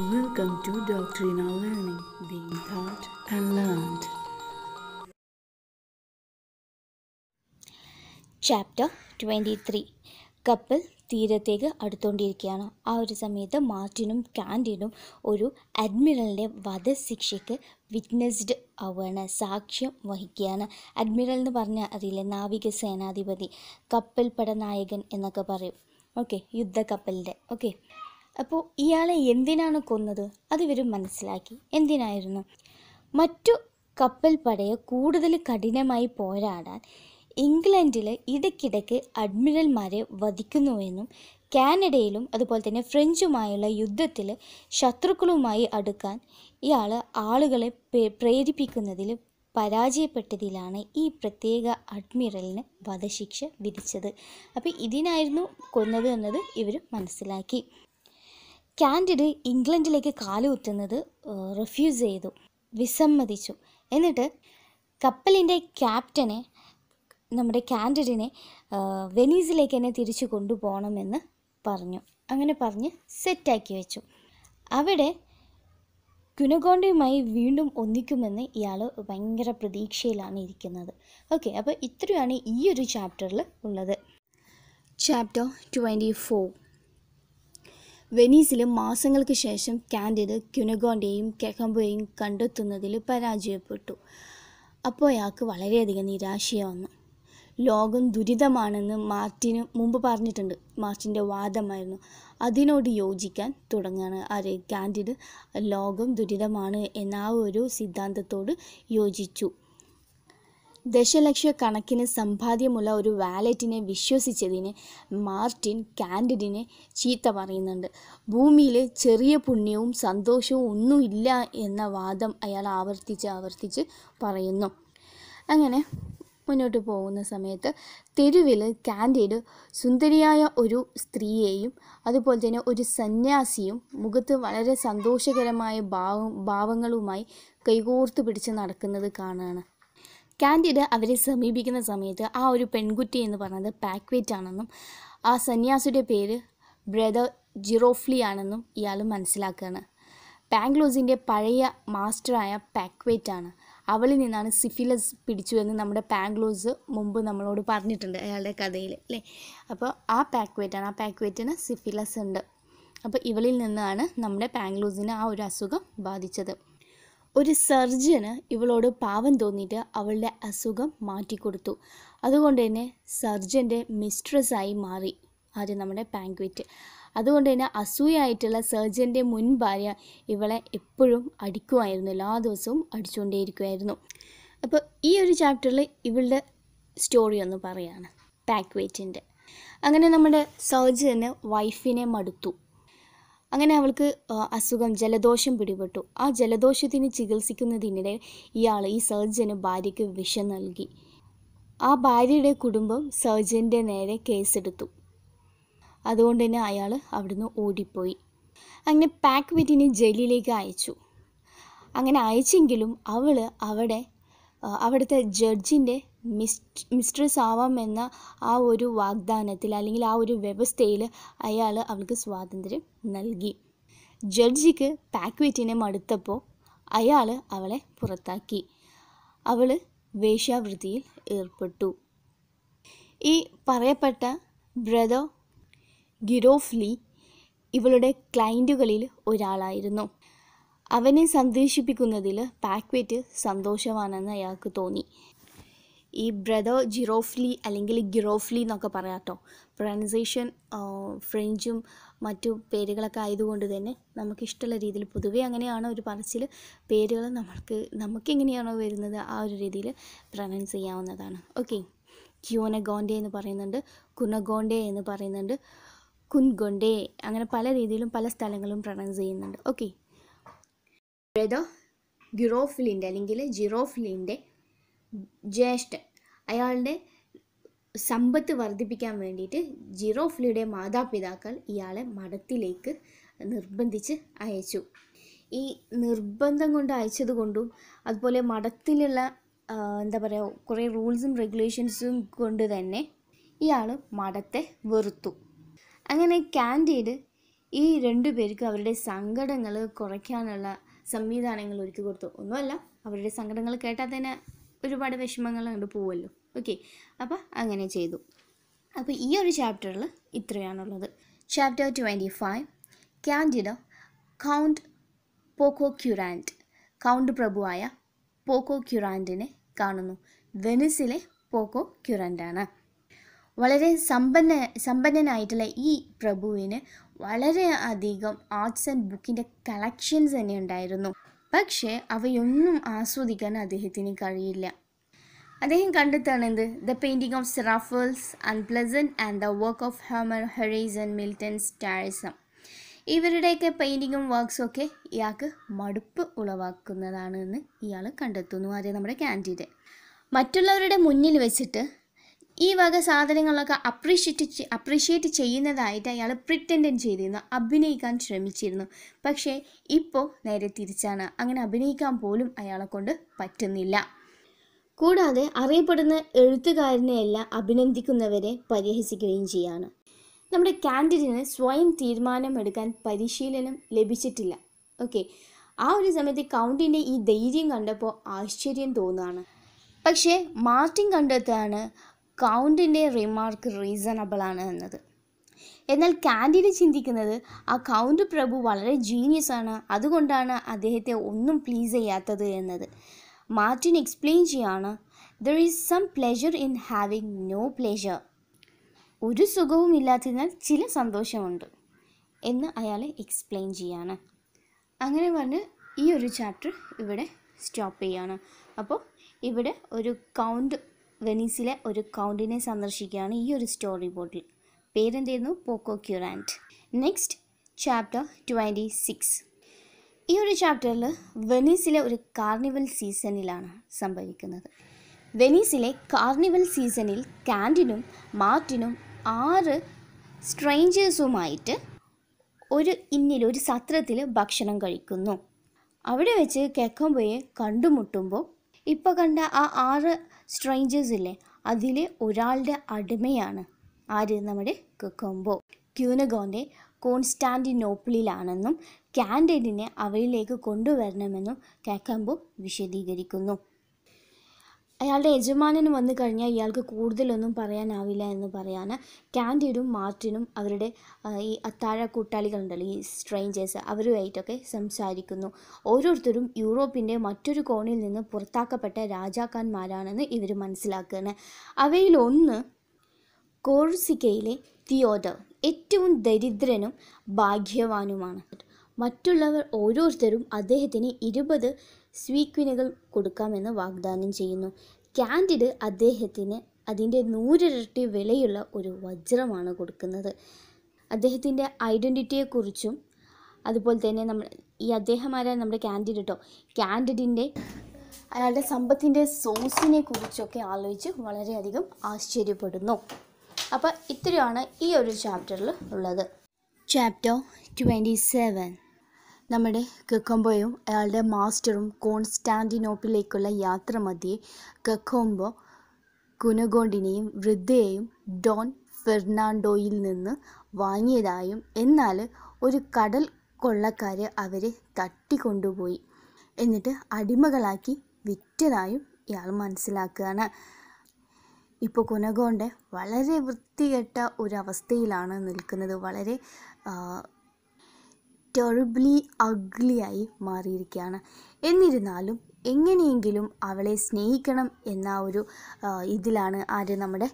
Welcome to Doctrinal Learning, being taught and learned. Chapter twenty three കപ്പൽ തീരത്തേക്ക് അടുത്തുകൊണ്ടിരിക്കുകയാണ് ആ ഒരു സമയത്ത് മാർട്ടിനും കാൻഡിനും ഒരു അഡ്മിറലിൻ്റെ വധശിക്ഷയ്ക്ക് വിറ്റ്നസ്ഡ് ആവുകയാണ് സാക്ഷ്യം വഹിക്കുകയാണ് അഡ്മിറൽ എന്ന് പറഞ്ഞാൽ അറിയില്ലേ നാവിക സേനാധിപതി കപ്പൽപ്പട നായകൻ എന്നൊക്കെ പറയും ഓക്കെ യുദ്ധക്കപ്പലിൻ്റെ ഓക്കെ അപ്പോൾ ഇയാളെ എന്തിനാണ് കൊന്നത് അതിവർ മനസ്സിലാക്കി എന്തിനായിരുന്നു മറ്റു കപ്പൽ പടയെ കൂടുതൽ കഠിനമായി പോരാടാൻ ഇംഗ്ലണ്ടിൽ ഇടയ്ക്കിടയ്ക്ക് അഡ്മിറൽമാരെ വധിക്കുന്നുവെന്നും കാനഡയിലും അതുപോലെ തന്നെ ഫ്രഞ്ചുമായുള്ള യുദ്ധത്തിൽ ശത്രുക്കളുമായി അടുക്കാൻ ഇയാൾ ആളുകളെ പ്രേരിപ്പിക്കുന്നതിൽ പരാജയപ്പെട്ടതിലാണ് ഈ പ്രത്യേക അഡ്മിറലിന് വധശിക്ഷ വിധിച്ചത് അപ്പോൾ ഇതിനായിരുന്നു കൊന്നത് എന്നത് ഇവർ മനസ്സിലാക്കി കാൻഡിഡ് ഇംഗ്ലണ്ടിലേക്ക് കാലുകുത്തുന്നത് റിഫ്യൂസ് ചെയ്തു വിസമ്മതിച്ചു എന്നിട്ട് കപ്പലിൻ്റെ ക്യാപ്റ്റനെ നമ്മുടെ കാൻഡിഡിനെ വെനീസിലേക്ക് തന്നെ തിരിച്ചു കൊണ്ടുപോകണമെന്ന് പറഞ്ഞു അങ്ങനെ പറഞ്ഞ് സെറ്റാക്കി വെച്ചു അവിടെ കുനഗോണ്ടയുമായി വീണ്ടും ഒന്നിക്കുമെന്ന് ഇയാൾ ഭയങ്കര പ്രതീക്ഷയിലാണ് ഇരിക്കുന്നത് ഓക്കെ അപ്പോൾ ഇത്രയാണ് ഈ ഒരു ചാപ്റ്ററിൽ ഉള്ളത് ചാപ്റ്റർ ട്വൻറ്റി ഫോർ വെനീസിലും മാസങ്ങൾക്ക് ശേഷം കാൻഡിഡ് ക്യുനഗോണ്ടെയും കെഹംബോയും കണ്ടെത്തുന്നതിൽ പരാജയപ്പെട്ടു അപ്പോൾ അയാൾക്ക് വളരെയധികം നിരാശയ വന്നു ലോകം ദുരിതമാണെന്ന് മാർട്ടിന് മുമ്പ് പറഞ്ഞിട്ടുണ്ട് മാർട്ടിൻ്റെ വാദമായിരുന്നു അതിനോട് യോജിക്കാൻ തുടങ്ങുകയാണ് ആര് കാൻഡിഡ് ലോകം ദുരിതമാണ് എന്ന ആ ഒരു സിദ്ധാന്തത്തോട് യോജിച്ചു ദശലക്ഷക്കണക്കിന് സമ്പാദ്യമുള്ള ഒരു വാലറ്റിനെ വിശ്വസിച്ചതിന് മാർട്ടിൻ കാൻഡിഡിനെ ചീത്ത പറയുന്നുണ്ട് ഭൂമിയിൽ ചെറിയ പുണ്യവും സന്തോഷവും ഒന്നുമില്ല എന്ന വാദം അയാൾ ആവർത്തിച്ച് ആവർത്തിച്ച് പറയുന്നു അങ്ങനെ മുന്നോട്ട് പോകുന്ന സമയത്ത് തെരുവിൽ കാൻഡിഡ് സുന്ദരിയായ ഒരു സ്ത്രീയെയും അതുപോലെ തന്നെ ഒരു സന്യാസിയും മുഖത്ത് വളരെ സന്തോഷകരമായ ഭാവ ഭാവങ്ങളുമായി കൈകോർത്ത് പിടിച്ച് നടക്കുന്നത് കാണുകയാണ് കാൻഡിഡ് അവരെ സമീപിക്കുന്ന സമയത്ത് ആ ഒരു പെൺകുട്ടി എന്ന് പറയുന്നത് പാക്വേറ്റ് ആണെന്നും ആ സന്യാസിയുടെ പേര് ബ്രദർ ജിറോഫ്ലി ആണെന്നും ഇയാൾ മനസ്സിലാക്കുകയാണ് പാങ്ക്ലോസിൻ്റെ പഴയ മാസ്റ്ററായ പാക്വേറ്റ് ആണ് അവളിൽ നിന്നാണ് സിഫിലസ് പിടിച്ചു എന്ന് നമ്മുടെ പാങ്ക്ലോസ് മുമ്പ് നമ്മളോട് പറഞ്ഞിട്ടുണ്ട് അയാളുടെ കഥയിൽ അല്ലേ അപ്പോൾ ആ ആണ് ആ പാക്വേറ്റിന് സിഫിലസ് ഉണ്ട് അപ്പോൾ ഇവളിൽ നിന്നാണ് നമ്മുടെ പാങ്ക്ലോസിന് ആ ഒരു അസുഖം ബാധിച്ചത് ഒരു സർജന് ഇവളോട് പാവം തോന്നിയിട്ട് അവളുടെ അസുഖം മാറ്റിക്കൊടുത്തു അതുകൊണ്ട് തന്നെ സർജൻ്റെ മിസ്ട്രസ്സായി മാറി ആര് നമ്മുടെ പാങ്ക്വിറ്റ് അതുകൊണ്ട് തന്നെ അസൂയായിട്ടുള്ള സർജൻ്റെ മുൻ ഭാര്യ ഇവളെ എപ്പോഴും അടിക്കുമായിരുന്നു എല്ലാ ദിവസവും അടിച്ചുകൊണ്ടേയിരിക്കുമായിരുന്നു അപ്പോൾ ഈ ഒരു ചാപ്റ്ററിൽ ഇവളുടെ സ്റ്റോറി ഒന്ന് പറയാണ് പാക്വേറ്റിൻ്റെ അങ്ങനെ നമ്മുടെ സർജന് വൈഫിനെ മടുത്തു അങ്ങനെ അവൾക്ക് അസുഖം ജലദോഷം പിടിപെട്ടു ആ ജലദോഷത്തിന് ചികിത്സിക്കുന്നതിനിടെ ഇയാൾ ഈ സർജന് ഭാര്യയ്ക്ക് വിഷം നൽകി ആ ഭാര്യയുടെ കുടുംബം സർജൻ്റെ നേരെ കേസെടുത്തു അതുകൊണ്ട് തന്നെ അയാൾ അവിടുന്ന് ഓടിപ്പോയി അങ്ങനെ പാക്ക് വിറ്റിനെ ജയിലിലേക്ക് അയച്ചു അങ്ങനെ അയച്ചെങ്കിലും അവൾ അവിടെ അവിടുത്തെ ജഡ്ജിൻ്റെ മിസ്ട്രസ് ആവാം എന്ന ആ ഒരു വാഗ്ദാനത്തിൽ അല്ലെങ്കിൽ ആ ഒരു വ്യവസ്ഥയിൽ അയാൾ അവൾക്ക് സ്വാതന്ത്ര്യം നൽകി ജഡ്ജിക്ക് പാക്വിറ്റിനെ മടുത്തപ്പോൾ അയാൾ അവളെ പുറത്താക്കി അവൾ വേശ്യാവൃത്തിയിൽ ഏർപ്പെട്ടു ഈ പറയപ്പെട്ട ബ്രദർ ഗിരോഫ്ലി ഇവളുടെ ക്ലൈൻറ്റുകളിൽ ഒരാളായിരുന്നു അവനെ സന്ദർശിപ്പിക്കുന്നതിൽ പാക്വെറ്റ് സന്തോഷമാണെന്ന് അയാൾക്ക് തോന്നി ഈ ബ്രദർ ജിറോഫ്ലി അല്ലെങ്കിൽ ഗിറോഫ്ലി എന്നൊക്കെ പറയാം കേട്ടോ പ്രൊണൗൺസേഷൻ ഫ്രഞ്ചും മറ്റു പേരുകളൊക്കെ ആയതുകൊണ്ട് തന്നെ നമുക്കിഷ്ടമുള്ള രീതിയിൽ പൊതുവെ അങ്ങനെയാണ് ഒരു പറച്ചിൽ പേരുകൾ നമുക്ക് നമുക്കെങ്ങനെയാണോ വരുന്നത് ആ ഒരു രീതിയിൽ പ്രൊനൗൺസ് ചെയ്യാവുന്നതാണ് ഓക്കെ ക്യൂനഗോണ്ടെ എന്ന് പറയുന്നുണ്ട് കുനഗോണ്ടെ എന്ന് പറയുന്നുണ്ട് കുൻഗൊണ്ടെ അങ്ങനെ പല രീതിയിലും പല സ്ഥലങ്ങളും പ്രൊനൗൺസ് ചെയ്യുന്നുണ്ട് ഓക്കെ ബ്രദർ ഗിറോഫിലിൻ്റെ അല്ലെങ്കിൽ ജിറോഫിലിൻ്റെ ജ്യേഷ്ഠൻ അയാളുടെ സമ്പത്ത് വർദ്ധിപ്പിക്കാൻ വേണ്ടിയിട്ട് ജിറോഫ്ലിയുടെ മാതാപിതാക്കൾ ഇയാളെ മഠത്തിലേക്ക് നിർബന്ധിച്ച് അയച്ചു ഈ നിർബന്ധം കൊണ്ട് അയച്ചത് കൊണ്ടും അതുപോലെ മഠത്തിലുള്ള എന്താ പറയുക കുറേ റൂൾസും റെഗുലേഷൻസും കൊണ്ട് തന്നെ ഇയാൾ മഠത്തെ വെറുത്തു അങ്ങനെ കാൻഡീഡ് ഈ രണ്ടു പേർക്ക് അവരുടെ സങ്കടങ്ങൾ കുറയ്ക്കാനുള്ള സംവിധാനങ്ങൾ ഒരുക്കി കൊടുത്തു ഒന്നുമല്ല അവരുടെ സങ്കടങ്ങൾ കേട്ടാൽ തന്നെ ഒരുപാട് വിഷമങ്ങൾ അങ്ങോട്ട് പോവുമല്ലോ ഓക്കെ അപ്പോൾ അങ്ങനെ ചെയ്തു അപ്പോൾ ഈ ഒരു ചാപ്റ്ററിൽ ഇത്രയാണുള്ളത് chapter twenty five Candide count Pococurante count പ്രഭുവായ പോക്കോ ക്യുറാൻഡിനെ കാണുന്നു വെനിസിലെ പോക്കോ ക്യുറാൻഡാണ് വളരെ സമ്പന്ന സമ്പന്നനായിട്ടുള്ള ഈ പ്രഭുവിന് വളരെ അധികം ആർട്സ് ആൻഡ് ബുക്കിൻ്റെ കളക്ഷൻസ് തന്നെ ഉണ്ടായിരുന്നു പക്ഷേ അവയൊന്നും ആസ്വദിക്കാൻ അദ്ദേഹത്തിന് കഴിയില്ല അദ്ദേഹം കണ്ടെത്താണ് എന്ത് ദ പെയിൻറ്റിംഗ് ഓഫ് സെറാഫേൾസ് unpleasant and the work of Homer ഹെറീസ് ആൻഡ് മിൽട്ടൺ സ്റ്റാഴ്സം ഇവരുടെയൊക്കെ പെയിൻറ്റിങ്ങും വർക്ക്സും ഒക്കെ ഇയാൾക്ക് മടുപ്പ് ഉളവാക്കുന്നതാണ് എന്ന് ഇയാൾ കണ്ടെത്തുന്നു ആദ്യം നമ്മുടെ കാൻഡിഡേറ്റ് മറ്റുള്ളവരുടെ മുന്നിൽ വെച്ചിട്ട് ഈ വക സാധനങ്ങളൊക്കെ അപ്രീഷിയേറ്റ് അപ്രീഷിയേറ്റ് ചെയ്യുന്നതായിട്ട് അയാൾ പ്രിറ്റൻഡൻ ചെയ്തിരുന്നു അഭിനയിക്കാൻ ശ്രമിച്ചിരുന്നു പക്ഷേ ഇപ്പോൾ നേരെ തിരിച്ചാണ് അങ്ങനെ അഭിനയിക്കാൻ പോലും അയാളെ കൊണ്ട് പറ്റുന്നില്ല കൂടാതെ അറിയപ്പെടുന്ന എല്ലാം അഭിനന്ദിക്കുന്നവരെ പരിഹസിക്കുകയും ചെയ്യാണ് നമ്മുടെ കാൻഡിഡിന് സ്വയം തീരുമാനമെടുക്കാൻ പരിശീലനം ലഭിച്ചിട്ടില്ല ഓക്കെ ആ ഒരു സമയത്ത് കൗണ്ടിൻ്റെ ഈ ധൈര്യം കണ്ടപ്പോൾ ആശ്ചര്യം തോന്നുകയാണ് പക്ഷേ മാർട്ടിൻ കണ്ടെത്താണ് കൗണ്ടിൻ്റെ റിമാർക്ക് റീസണബിൾ ആണ് എന്നത് എന്നാൽ കാൻഡിന് ചിന്തിക്കുന്നത് ആ കൗണ്ട് പ്രഭു വളരെ ജീനിയസ് ആണ് അതുകൊണ്ടാണ് അദ്ദേഹത്തെ ഒന്നും പ്ലീസ് ചെയ്യാത്തത് എന്നത് മാർട്ടിൻ എക്സ്പ്ലെയിൻ ചെയ്യാണ് there is some pleasure in having no pleasure ഒരു സുഖവും ഇല്ലാത്തതിനാൽ ചില സന്തോഷമുണ്ട് എന്ന് അയാൾ എക്സ്പ്ലെയിൻ ചെയ്യാണ് അങ്ങനെ പറഞ്ഞ് ഈ ഒരു ചാപ്റ്റർ ഇവിടെ സ്റ്റോപ്പ് ചെയ്യാണ് അപ്പോൾ ഇവിടെ ഒരു കൗണ്ട് വെനീസിലെ ഒരു കൗണ്ടിനെ സന്ദർശിക്കുകയാണ് ഈ ഒരു സ്റ്റോറി ബോർഡിൽ പേരെന്തായിരുന്നു Pococurante next chapter twenty six ഈ ഒരു ചാപ്റ്ററിൽ വെനീസിലെ ഒരു കാർണിവൽ സീസണിലാണ് സംഭവിക്കുന്നത് വെനീസിലെ കാർണിവൽ സീസണിൽ കാൻഡിനും മാർട്ടിനും ആറ് സ്ട്രെയിഞ്ചേഴ്സുമായിട്ട് ഒരു ഇന്നിൽ ഒരു സത്രത്തിൽ ഭക്ഷണം കഴിക്കുന്നു അവിടെ വെച്ച് കെക്കംബോയെ കണ്ടുമുട്ടുമ്പോൾ ഇപ്പോൾ കണ്ട ആ ആറ് സ്ട്രേഞ്ചേഴ്സ് ഇല്ലേ അതിലെ ഒരാളുടെ അടിമയാണ് ആര് നമ്മുടെ കൊക്കോംബോ ക്യൂനഗോൻ്റെ കോൺസ്റ്റാൻറ്റിനോപ്പിളിലാണെന്നും കാൻഡഡിനെ അവയിലേക്ക് കൊണ്ടുവരണമെന്നും കാക്കംബോ വിശദീകരിക്കുന്നു അയാളുടെ യജമാനന് വന്നു കഴിഞ്ഞാൽ ഇയാൾക്ക് കൂടുതലൊന്നും പറയാനാവില്ല എന്ന് പറയാൻ കാൻഡിഡും മാർട്ടിനും അവരുടെ ഈ അത്താഴ കൂട്ടാളികളുണ്ടല്ലോ ഈ സ്ട്രെയിഞ്ചേഴ്സ് അവരുമായിട്ടൊക്കെ സംസാരിക്കുന്നു ഓരോരുത്തരും യൂറോപ്പിൻ്റെ മറ്റൊരു കോണിൽ നിന്ന് പുറത്താക്കപ്പെട്ട രാജാക്കന്മാരാണെന്ന് ഇവർ മനസ്സിലാക്കുകയാണ് അവയിലൊന്ന് കോഴ്സിക്കയിലെ തിയോദർ ഏറ്റവും ദരിദ്രനും ഭാഗ്യവാനുമാണ് മറ്റുള്ളവർ ഓരോരുത്തരും അദ്ദേഹത്തിന് ഇരുപത് സ്വീക്വിനുകൾ കൊടുക്കാമെന്ന് വാഗ്ദാനം ചെയ്യുന്നു കാൻഡിഡ് അദ്ദേഹത്തിന് അതിൻ്റെ നൂറിരട്ടി വിലയുള്ള ഒരു വജ്രമാണ് കൊടുക്കുന്നത് അദ്ദേഹത്തിൻ്റെ ഐഡൻറ്റിറ്റിയെക്കുറിച്ചും അതുപോലെ തന്നെ നമ്മൾ ഈ അദ്ദേഹമാരായ നമ്മുടെ കാൻഡിഡ് കേട്ടോ കാൻഡിഡിൻ്റെ അയാളുടെ സമ്പത്തിൻ്റെ സോഴ്സിനെ കുറിച്ചൊക്കെ ആലോചിച്ച് വളരെയധികം ആശ്ചര്യപ്പെടുന്നു അപ്പോൾ ഇത്രയാണ് ഈ ഒരു ചാപ്റ്ററിൽ ഉള്ളത് ചാപ്റ്റർ ട്വൻറ്റി സെവൻ നമ്മുടെ കക്കോംബോയും അയാളുടെ മാസ്റ്ററും കോൺസ്റ്റാൻറ്റിനോപ്പിലേക്കുള്ള യാത്ര മധ്യേ കക്കോംബോ കുനഗോണ്ടിനെയും വൃദ്ധയെയും ഡോൺ ഫെർണാണ്ടോയിൽ നിന്ന് വാങ്ങിയതായും എന്നാൽ ഒരു കടൽ കൊള്ളക്കാരെ അവരെ തട്ടിക്കൊണ്ടുപോയി എന്നിട്ട് അടിമകളാക്കി വിറ്റതായും ഇയാൾ മനസ്സിലാക്കുകയാണ് ഇപ്പോൾ കുനഗോണ്ട് വളരെ വൃത്തികെട്ട ഒരവസ്ഥയിലാണ് നിൽക്കുന്നത് വളരെ ടെറിബ്ലി അഗ്ലിയായി മാറിയിരിക്കുകയാണ് എന്നിരുന്നാലും എങ്ങനെയെങ്കിലും അവളെ സ്നേഹിക്കണം എന്ന ഒരു ഇതിലാണ് ആര് നമ്മുടെ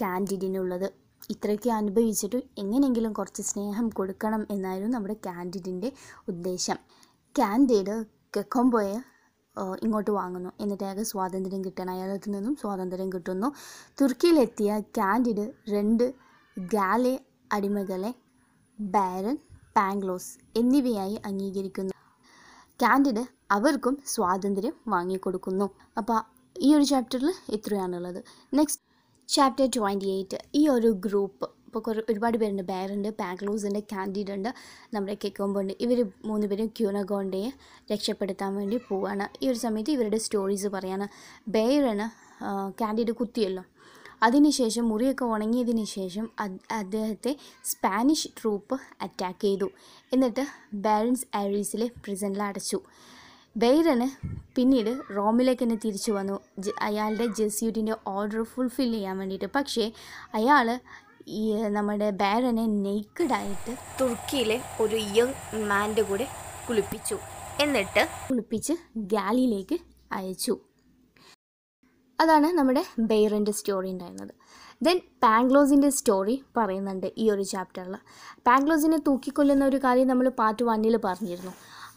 ക്യാൻഡിഡിനുള്ളത് ഇത്രയൊക്കെ അനുഭവിച്ചിട്ട് എങ്ങനെയെങ്കിലും കുറച്ച് സ്നേഹം കൊടുക്കണം എന്നായിരുന്നു നമ്മുടെ ക്യാൻഡിഡിൻ്റെ ഉദ്ദേശം കാൻഡിഡ് കെക്കോംബോയെ ഇങ്ങോട്ട് വാങ്ങുന്നു എന്നിട്ട് അയാൾക്ക് സ്വാതന്ത്ര്യം കിട്ടണം അയാൾക്ക് നിന്നും സ്വാതന്ത്ര്യം കിട്ടുന്നു തുർക്കിയിലെത്തിയ കാൻഡിഡ് രണ്ട് ഗാലെ അടിമകളെ ബാരൻ പാംഗ്ലോസ് എന്നിവയായി അംഗീകരിക്കുന്നു കാൻഡിഡ് അവർക്കും സ്വാതന്ത്ര്യം വാങ്ങിക്കൊടുക്കുന്നു അപ്പോൾ ഈ ഒരു ചാപ്റ്ററിൽ ഇത്രയാണുള്ളത് നെക്സ്റ്റ് ചാപ്റ്റർ ട്വൻറ്റി എയ്റ്റ് ഈ ഒരു ഗ്രൂപ്പ് ഇപ്പോൾ കുറേ ഒരുപാട് പേരുണ്ട് ബെയറുണ്ട് പാഗ്ലൂസ് ഉണ്ട് കാൻഡിഡ് ഉണ്ട് നമ്മുടെ കെക്കോമ്പോ ഉണ്ട് ഇവർ മൂന്ന് പേരും ക്യൂനഗോണ്ടയെ രക്ഷപ്പെടുത്താൻ വേണ്ടി പോവാണ് ഈ ഒരു സമയത്ത് ഇവരുടെ സ്റ്റോറീസ് പറയാണ് ബെയറിന് കാൻഡിഡ് കുത്തിയല്ലോ അതിനുശേഷം മുറിയൊക്കെ ഉണങ്ങിയതിന് ശേഷം അദ്ദേഹത്തെ സ്പാനിഷ് ട്രൂപ്പ് അറ്റാക്ക് ചെയ്തു എന്നിട്ട് ബാരൻസ് ആരീസിലെ പ്രിസണിൽ അടച്ചു ബെയ്റന് പിന്നീട് റോമിലേക്ക് തന്നെ തിരിച്ചു വന്നു അയാളുടെ ജെസ്യൂട്ടിൻ്റെ ഓർഡർ ഫുൾഫിൽ ചെയ്യാൻ വേണ്ടിയിട്ട് പക്ഷേ അയാൾ ഈ നമ്മുടെ ബാരനെ നെയ്ക്കഡായിട്ട് തുർക്കിയിലെ ഒരു യങ് മാൻ്റെ കൂടെ കുളിപ്പിച്ചു എന്നിട്ട് കുളിപ്പിച്ച് ഗാലിയിലേക്ക് അയച്ചു അതാണ് നമ്മുടെ ബെയറിൻ്റെ സ്റ്റോറി ഉണ്ടായിരുന്നത് ദെൻ പാങ്ക്ലോസിൻ്റെ സ്റ്റോറി പറയുന്നുണ്ട് ഈ ഒരു ചാപ്റ്ററിൽ പാങ്ക്ലോസിനെ തൂക്കിക്കൊല്ലുന്ന ഒരു കാര്യം നമ്മൾ പാർട്ട് വണ്ണിൽ പറഞ്ഞിരുന്നു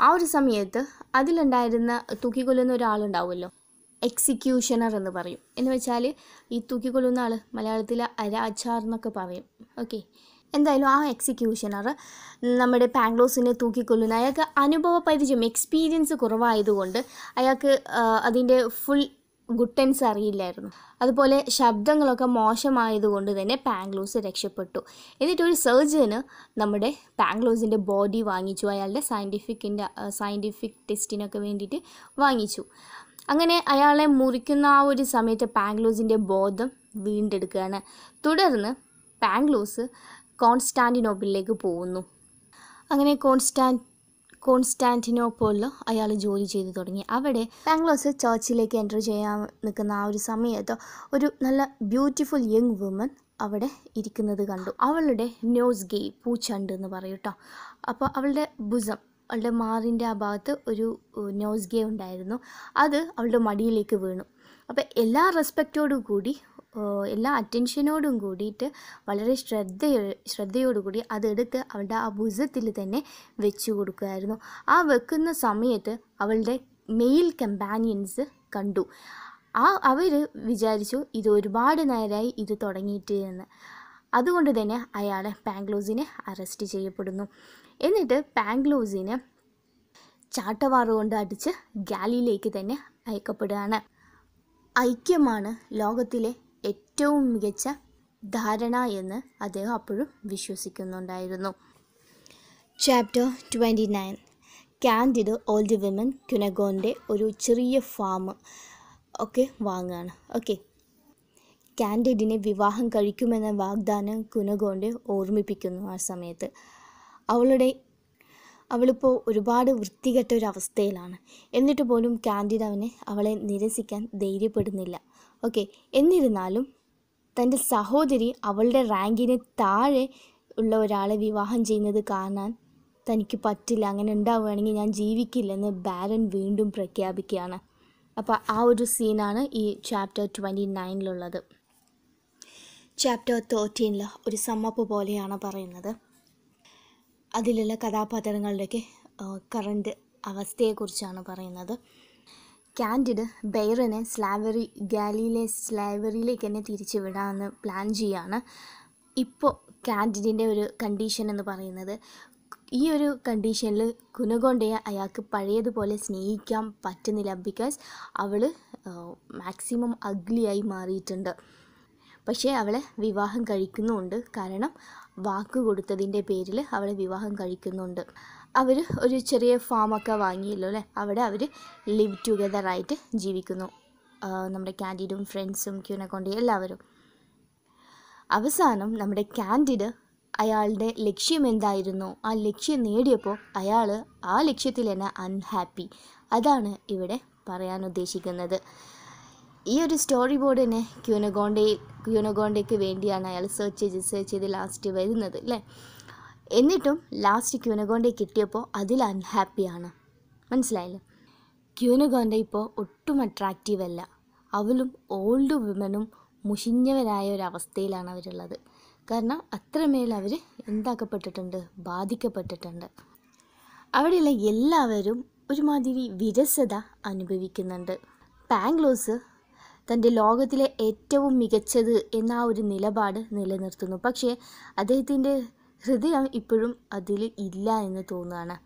ആ ഒരു സമയത്ത് അതിലുണ്ടായിരുന്ന തൂക്കിക്കൊല്ലുന്ന ഒരാളുണ്ടാവുമല്ലോ എക്സിക്യൂഷണർ എന്ന് പറയും എന്ന് വെച്ചാൽ ഈ തൂക്കിക്കൊല്ലുന്ന ആൾ മലയാളത്തിൽ അരാചാർ എന്നൊക്കെ പറയും ഓക്കെ എന്തായാലും ആ എക്സിക്യൂഷണർ നമ്മുടെ പാങ്ക്ലോസിനെ തൂക്കിക്കൊല്ലുന്ന അയാൾക്ക് അനുഭവ പരിചയം എക്സ്പീരിയൻസ് കുറവായതുകൊണ്ട് അയാൾക്ക് അതിൻ്റെ ഫുൾ ഗുട്ടൻസ് അറിയില്ലായിരുന്നു അതുപോലെ ശബ്ദങ്ങളൊക്കെ മോശമായതുകൊണ്ട് തന്നെ പാങ്ക്ലൂസ് രക്ഷപ്പെട്ടു എന്നിട്ട് ഒരു സർജന് നമ്മുടെ പാങ്ക്ലൂസിൻ്റെ ബോഡി വാങ്ങിച്ചു അയാളുടെ സയൻറ്റിഫിക്കിൻ്റെ സയൻറ്റിഫിക് ടെസ്റ്റിനൊക്കെ വേണ്ടിയിട്ട് വാങ്ങിച്ചു അങ്ങനെ അയാളെ മുറിക്കുന്ന ആ ഒരു സമയത്ത് പാങ്ക്ലൂസിൻ്റെ ബോധം വീണ്ടെടുക്കുകയാണ് തുടർന്ന് പാങ്ക്ലൂസ് കോൺസ്റ്റാൻറ്റിനോപ്പിളിലേക്ക് പോകുന്നു അങ്ങനെ കോൺസ്റ്റാൻ കോൺസ്റ്റാൻറ്റിനോപ്പോളിൽ അയാൾ ജോലി ചെയ്തു തുടങ്ങി അവിടെ ബാംഗ്ലോസ് ചർച്ചിലേക്ക് എൻ്റർ ചെയ്യാൻ നിൽക്കുന്ന ആ ഒരു സമയത്ത് ഒരു നല്ല ബ്യൂട്ടിഫുൾ യങ് വുമൻ അവിടെ ഇരിക്കുന്നത് കണ്ടു അവളുടെ നോസ് ഗേ പൂച്ചണ്ട് എന്ന് പറയും അപ്പോൾ അവളുടെ ഭുജം അവളുടെ മാറിൻ്റെ ആ ഭാഗത്ത് ഒരു നോസ് ഗേ ഉണ്ടായിരുന്നു അത് അവളുടെ മടിയിലേക്ക് വീണു അപ്പോൾ എല്ലാ റെസ്പെക്റ്റോടു കൂടി എല്ലാ അറ്റൻഷനോടും കൂടിയിട്ട് വളരെ ശ്രദ്ധ ശ്രദ്ധയോടുകൂടി അതെടുത്ത് അവളുടെ ആ ഭുജത്തിൽ തന്നെ വെച്ചു കൊടുക്കുമായിരുന്നു ആ വെക്കുന്ന സമയത്ത് അവളുടെ മെയിൽ കമ്പാനിയൻസ് കണ്ടു ആ അവർ വിചാരിച്ചു ഇത് ഒരുപാട് നേരമായി ഇത് തുടങ്ങിയിട്ട് എന്ന് അതുകൊണ്ട് തന്നെ അയാൾ പാങ്ക്ലോസിനെ അറസ്റ്റ് ചെയ്യപ്പെടുന്നു എന്നിട്ട് പാങ്ക്ലോസിനെ ചാട്ടവാറ് കൊണ്ട് അടിച്ച് ഗാലിയിലേക്ക് തന്നെ അയക്കപ്പെടുകയാണ് ഐക്യമാണ് ലോകത്തിലെ ഏറ്റവും മികച്ച ധാരണ എന്ന് അദ്ദേഹം അപ്പോഴും വിശ്വസിക്കുന്നുണ്ടായിരുന്നു chapter twenty nine Candide old women ക്യുനഗോൻ്റെ ഒരു ചെറിയ ഫാം ഒക്കെ വാങ്ങുകയാണ് ഓക്കെ കാൻഡിഡിനെ വിവാഹം കഴിക്കുമെന്ന വാഗ്ദാനം കുനഗോണ്ട് ഓർമ്മിപ്പിക്കുന്നു ആ സമയത്ത് അവളുടെ അവളിപ്പോൾ ഒരുപാട് വൃത്തികെട്ട ഒരു അവസ്ഥയിലാണ് എന്നിട്ട് പോലും കാൻഡിഡ് അവനെ അവളെ നിരസിക്കാൻ ധൈര്യപ്പെടുന്നില്ല ഓക്കെ എന്നിരുന്നാലും തൻ്റെ സഹോദരി അവളുടെ റാങ്കിന് താഴെ ഉള്ള ഒരാളെ വിവാഹം ചെയ്യുന്നത് കാണാൻ തനിക്ക് പറ്റില്ല അങ്ങനെ ഉണ്ടാവുകയാണെങ്കിൽ ഞാൻ ജീവിക്കില്ലെന്ന് ബാരൻ വീണ്ടും പ്രഖ്യാപിക്കുകയാണ് അപ്പോൾ ആ ഒരു സീനാണ് ഈ ചാപ്റ്റർ ട്വൻറ്റി നയനിലുള്ളത് ചാപ്റ്റർ തേർട്ടീനിൽ ഒരു സമ്മപ്പ് പോലെയാണ് പറയുന്നത് അതിലുള്ള കഥാപാത്രങ്ങളുടെയൊക്കെ കറണ്ട് അവസ്ഥയെക്കുറിച്ചാണ് പറയുന്നത് കാൻഡിഡ് ബെയറിനെ സ്ലാവറി ഗാലിയിലെ സ്ലാവറിയിലേക്ക് തന്നെ തിരിച്ചു വിടാമെന്ന് പ്ലാൻ ചെയ്യാണ് ഇപ്പോൾ കാൻഡിഡിൻ്റെ ഒരു കണ്ടീഷൻ എന്ന് പറയുന്നത് ഈ ഒരു കണ്ടീഷനിൽ കുനകൊണ്ടയെ അയാൾക്ക് പഴയതുപോലെ സ്നേഹിക്കാൻ പറ്റുന്നില്ല ബിക്കോസ് അവൾ മാക്സിമം അഗ്ലിയായി മാറിയിട്ടുണ്ട് പക്ഷേ അവളെ വിവാഹം കഴിക്കുന്നുമുണ്ട് കാരണം വാക്ക് കൊടുത്തതിൻ്റെ പേരിൽ അവളെ വിവാഹം കഴിക്കുന്നുണ്ട് അവർ ഒരു ചെറിയ ഫാമൊക്കെ വാങ്ങിയല്ലോ അല്ലേ അവിടെ അവർ ലിവ് ടുഗെദറായിട്ട് ജീവിക്കുന്നു നമ്മുടെ കാൻഡിഡും ഫ്രണ്ട്സും ക്യൂനക്കൊണ്ടി എല്ലാവരും അവസാനം നമ്മുടെ കാൻഡിഡ് അയാളുടെ ലക്ഷ്യം എന്തായിരുന്നു ആ ലക്ഷ്യം നേടിയപ്പോൾ അയാൾ ആ ലക്ഷ്യത്തിൽ തന്നെ അൺഹാപ്പി അതാണ് ഇവിടെ പറയാൻ ഉദ്ദേശിക്കുന്നത് ഈ ഒരു സ്റ്റോറി ബോർഡ് തന്നെ ക്യൂനഗോണ്ടയിൽ ക്യൂനഗോണ്ടയ്ക്ക് വേണ്ടിയാണ് അയാൾ സെർച്ച് ചെയ്ത് സെർച്ച് ചെയ്ത് ലാസ്റ്റ് വരുന്നത് അല്ലേ എന്നിട്ടും ലാസ്റ്റ് ക്യൂനഗോണ്ടെ കിട്ടിയപ്പോൾ അതിൽ അൺഹാപ്പിയാണ് മനസ്സിലായില്ലേ ക്യൂനഗോണ്ട ഇപ്പോൾ ഒട്ടും അട്രാക്റ്റീവ് അല്ല അവളും ഓൾഡ് വിമനും മുഷിഞ്ഞവരായ ഒരു അവസ്ഥയിലാണ് അവരുള്ളത് കാരണം അത്രമേൽ അവർ എന്താക്കപ്പെട്ടിട്ടുണ്ട് ബാധിക്കപ്പെട്ടിട്ടുണ്ട് അവിടെയുള്ള എല്ലാവരും ഒരുമാതിരി വിരസത അനുഭവിക്കുന്നുണ്ട് പാങ്ക്ലോസ് തൻ്റെ ലോകത്തിലെ ഏറ്റവും മികച്ചത് എന്ന ആ ഒരു നിലപാട് നിലനിർത്തുന്നു പക്ഷേ അദ്ദേഹത്തിൻ്റെ ഹൃദയം ഇപ്പോഴും അതിൽ ഇല്ല എന്ന് തോന്നുകയാണ്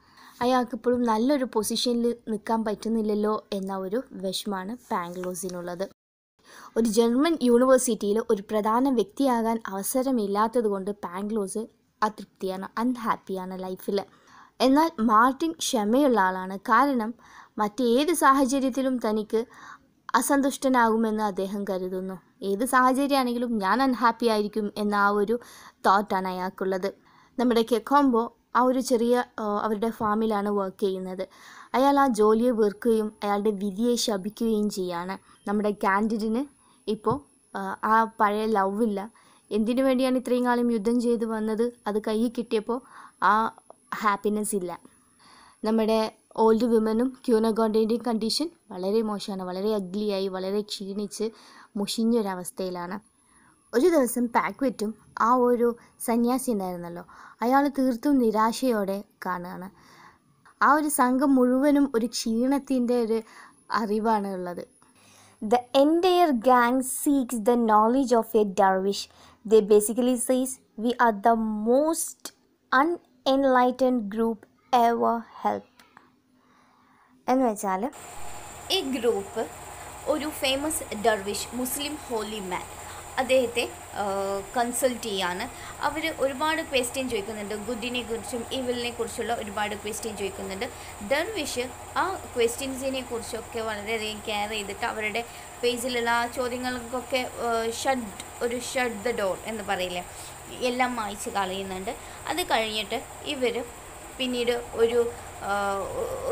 ഇപ്പോഴും നല്ലൊരു പൊസിഷനിൽ നിൽക്കാൻ പറ്റുന്നില്ലല്ലോ എന്ന ഒരു വിഷമാണ് പാംഗ്ലോസിനുള്ളത് ഒരു ജർമ്മൻ യൂണിവേഴ്സിറ്റിയിൽ ഒരു പ്രധാന വ്യക്തിയാകാൻ അവസരമില്ലാത്തത് കൊണ്ട് പാംഗ്ലോസ് അതൃപ്തിയാണ് അൺഹാപ്പിയാണ് ലൈഫിൽ എന്നാൽ മാർട്ടിൻ ക്ഷമയുള്ള ആളാണ് കാരണം മറ്റേത് സാഹചര്യത്തിലും തനിക്ക് അസന്തുഷ്ടനാകുമെന്ന് അദ്ദേഹം കരുതുന്നു ഏത് സാഹചര്യമാണെങ്കിലും ഞാൻ അൺഹാപ്പി ആയിരിക്കും എന്ന ആ ഒരു തോട്ടാണ് അയാൾക്കുള്ളത് നമ്മുടെ കെക്കോംബോ ആ ഒരു ചെറിയ അവരുടെ ഫാമിലാണ് വർക്ക് ചെയ്യുന്നത് അയാൾ ആ ജോലിയെ വെറുക്കുകയും അയാളുടെ വിധിയെ ശപിക്കുകയും ചെയ്യാണ് നമ്മുടെ കാൻഡിഡിന് ഇപ്പോൾ ആ പഴയ ലവില്ല എന്തിനു വേണ്ടിയാണ് ഇത്രയും കാലം യുദ്ധം ചെയ്തു വന്നത് അത് കയ്യിൽ കിട്ടിയപ്പോൾ ആ ഹാപ്പിനെസ് ഇല്ല നമ്മുടെ ഓൾഡ് വിമനും ക്യൂനഗോണ്ടിൻ്റെയും കണ്ടീഷൻ വളരെ മോശമാണ് വളരെ അഗ്ലിയായി വളരെ ക്ഷീണിച്ച് മുഷിഞ്ഞൊരവസ്ഥയിലാണ് ഒരു ദിവസം വെറ്റും ആ ഒരു സന്യാസി ഉണ്ടായിരുന്നല്ലോ അയാൾ തീർത്തും നിരാശയോടെ കാണുകയാണ് ആ ഒരു സംഘം മുഴുവനും ഒരു ക്ഷീണത്തിൻ്റെ ഒരു അറിവാണ് ഉള്ളത് the entire gang seeks the knowledge of a dervish the basically sees we are the most unenlightened group ever help എന്ന് വെച്ചാൽ ഈ ഗ്രൂപ്പ് ഒരു ഫേമസ് ഡർവിഷ് മുസ്ലിം ഹോളി മാൻ അദ്ദേഹത്തെ കൺസൾട്ട് ചെയ്യാണ് അവർ ഒരുപാട് ക്വസ്റ്റ്യൻ ചോദിക്കുന്നുണ്ട് ഗുഡിനെ കുറിച്ചും ഇവിലിനെ കുറിച്ചുള്ള ഒരുപാട് ക്വസ്റ്റ്യൻ ചോദിക്കുന്നുണ്ട് ദർവിഷ് ആ ക്വസ്റ്റ്യൻസിനെ കുറിച്ചൊക്കെ വളരെയധികം കെയർ ചെയ്തിട്ട് അവരുടെ പേജിലുള്ള ആ ചോദ്യങ്ങൾക്കൊക്കെ ഷഡ് ഒരു ഷഡ് ദ ഡോർ എന്ന് പറയില്ലേ എല്ലാം മായ്ച്ച് കളയുന്നുണ്ട് അത് കഴിഞ്ഞിട്ട് ഇവർ പിന്നീട് ഒരു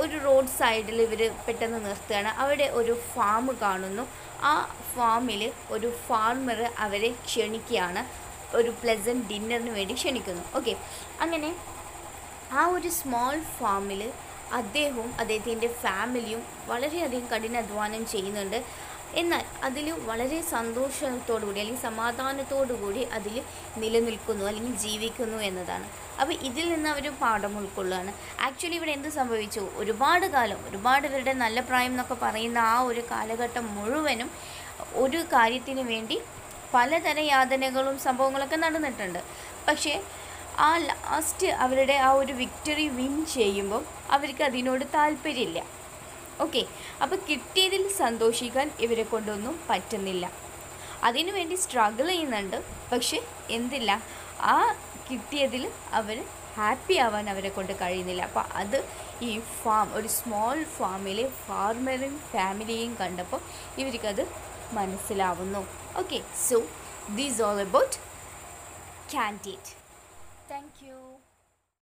ഒരു റോഡ് സൈഡിൽ ഇവർ പെട്ടെന്ന് നിർത്തുകയാണ് അവിടെ ഒരു ഫാം കാണുന്നു ആ ഫാമിൽ ഒരു ഫാർമർ അവരെ ക്ഷണിക്കുകയാണ് ഒരു പ്ലസൻറ്റ് ഡിന്നറിന് വേണ്ടി ക്ഷണിക്കുന്നു ഓക്കെ അങ്ങനെ ആ ഒരു സ്മോൾ ഫാമിൽ അദ്ദേഹവും അദ്ദേഹത്തിൻ്റെ ഫാമിലിയും വളരെയധികം കഠിനാധ്വാനം ചെയ്യുന്നുണ്ട് എന്നാൽ അതിൽ വളരെ സന്തോഷത്തോടുകൂടി അല്ലെങ്കിൽ സമാധാനത്തോടുകൂടി അതിൽ നിലനിൽക്കുന്നു അല്ലെങ്കിൽ ജീവിക്കുന്നു എന്നതാണ് അപ്പോൾ ഇതിൽ നിന്ന് അവർ പാഠം ഉൾക്കൊള്ളുകയാണ് ആക്ച്വലി ഇവിടെ എന്ത് സംഭവിച്ചു ഒരുപാട് കാലം ഒരുപാട് ഇവരുടെ നല്ല പ്രായം എന്നൊക്കെ പറയുന്ന ആ ഒരു കാലഘട്ടം മുഴുവനും ഒരു കാര്യത്തിന് വേണ്ടി പലതരം യാതനകളും സംഭവങ്ങളൊക്കെ നടന്നിട്ടുണ്ട് പക്ഷേ ആ ലാസ്റ്റ് അവരുടെ ആ ഒരു വിക്ടറി വിൻ ചെയ്യുമ്പോൾ അവർക്ക് അതിനോട് താല്പര്യമില്ല ഓക്കെ അപ്പോൾ കിട്ടിയതിൽ സന്തോഷിക്കാൻ ഇവരെ കൊണ്ടൊന്നും പറ്റുന്നില്ല അതിനുവേണ്ടി സ്ട്രഗിൾ ചെയ്യുന്നുണ്ട് പക്ഷെ എന്തില്ല ആ കിട്ടിയതിൽ അവർ ഹാപ്പി ആവാൻ അവരെ കൊണ്ട് കഴിയുന്നില്ല അപ്പോൾ അത് ഈ ഫാം ഒരു സ്മോൾ ഫാമിലെ ഫാർമറും ഫാമിലിയും കണ്ടപ്പോൾ ഇവർക്കത് മനസ്സിലാവുന്നു okay so these all about candidate thank